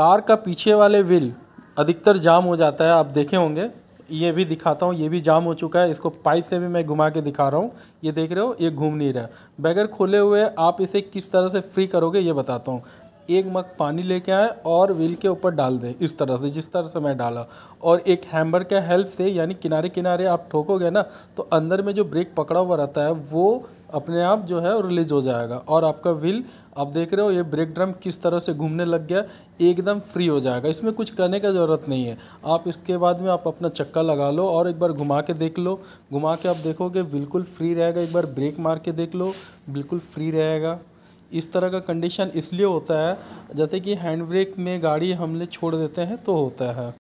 car का पीछे वाले व्हील अधिकतर जाम हो जाता है आप देखे होंगे ये भी दिखाता हूँ ये भी जाम हो चुका है इसको पाइप से भी मैं घुमा के दिखा रहा हूँ ये देख रहे हो ये घूम नहीं रहा बगैर खोले हुए आप इसे किस तरह से फ्री करोगे ये बताता हूँ एक मग पानी लेके आए और व्हील के ऊपर डाल दें इस तरह से जिस तरह से मैं डाला और एक हैमर के हेल्प से यानी किनारे किनारे आप ठोकोगे ना तो अंदर में जो ब्रेक पकड़ा हुआ रहता है वो अपने आप जो है रिलीज हो जाएगा और आपका व्हील आप देख रहे हो ये ब्रेक ड्रम किस तरह से घूमने लग गया एकदम फ्री हो जाएगा इसमें कुछ करने की ज़रूरत नहीं है आप इसके बाद में आप अपना चक्का लगा लो और एक बार घुमा के देख लो घुमा के आप देखोगे बिल्कुल फ्री रहेगा एक बार ब्रेक मार के देख लो बिल्कुल फ्री रहेगा इस तरह का कंडीशन इसलिए होता है जैसे कि हैंड ब्रेक में गाड़ी हमने छोड़ देते हैं तो होता है